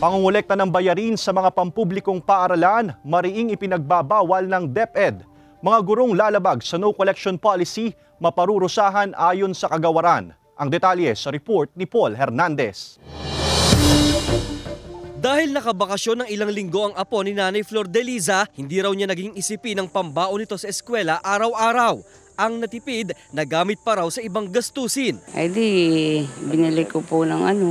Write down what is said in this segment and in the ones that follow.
Pangungulekta ng bayarin sa mga pampublikong paaralan, mariing ipinagbabawal ng DepEd. Mga gurong lalabag sa no collection policy, maparurusahan ayon sa kagawaran. Ang detalye sa report ni Paul Hernandez. Dahil nakabakasyon ng ilang linggo ang apo ni Nanay Flor Deliza, hindi raw niya naging isipin ang pambao nito sa eskwela araw-araw. Ang natipid, nagamit pa raw sa ibang gastusin. Ay di, binili ko po ng ano,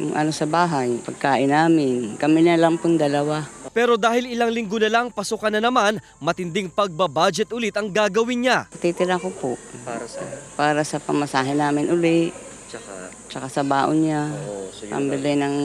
yung ano sa bahay, pagkain namin. Kami na lang pong dalawa. Pero dahil ilang linggo na lang, pasukan na naman, matinding pagbabudget ulit ang gagawin niya. Titira ko po. Para sa? Para sa pamasahe namin uli. Tsaka? Tsaka sa baon niya. Oo, so Pambili ng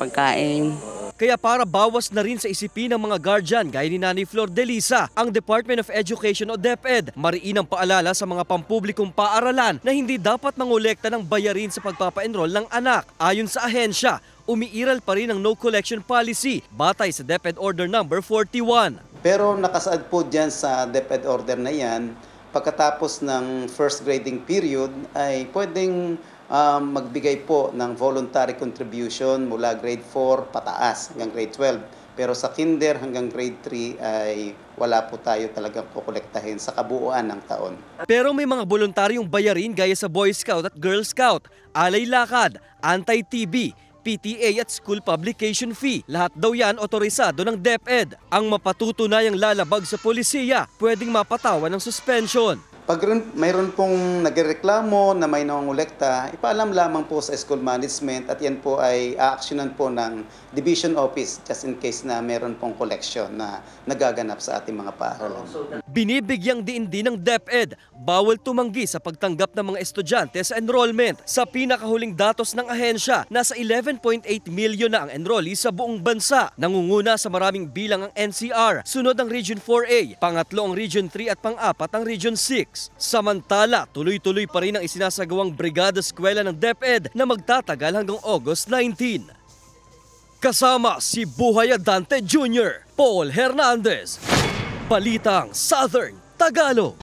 pagkain. Oo. Kaya para bawas na rin sa isipin ng mga guardian gaya ni Nani Flor Delisa, ang Department of Education o DepEd, mariin ang paalala sa mga pampublikong paaralan na hindi dapat mangolekta ng bayarin sa pagpapa-enroll ng anak. Ayon sa ahensya, umiiral pa rin ang no collection policy batay sa DepEd Order Number 41. Pero nakasaad po dyan sa DepEd Order na yan pagkatapos ng first grading period ay pwedeng um, magbigay po ng voluntary contribution mula grade 4 pataas hanggang grade 12. Pero sa kinder hanggang grade 3 ay wala po tayo talagang kukolektahin sa kabuuan ng taon. Pero may mga voluntaryong bayarin gaya sa Boy Scout at Girl Scout, Alay Lakad, Anti-TB, PTA at school publication fee. Lahat daw yan otorisado ng DepEd. Ang mapatutunayang lalabag sa polisiya, pwedeng mapatawan ng suspension. Pag mayroon pong nagreklamo na may nangongolekta, ipaalam lamang po sa school management at yan po ay aaksyonan po ng division office just in case na mayroon pong collection na nagaganap sa ating mga paaralan. Binibigyang diin din ng DepEd, bawal tumanggi sa pagtanggap ng mga estudyante sa enrollment. Sa pinakahuling datos ng ahensya, nasa 11.8 milyon na ang enrollee sa buong bansa. Nangunguna sa maraming bilang ang NCR, sunod ang Region 4A, pangatlo ang Region 3 at pang-apat ang Region 6. Samantala, tuloy-tuloy pa rin ang isinasagawang brigada eskwela ng DepEd na magtatagal hanggang August 19. Kasama si Buhaya Dante Jr., Paul Hernandez, Balitang Southern Tagalog.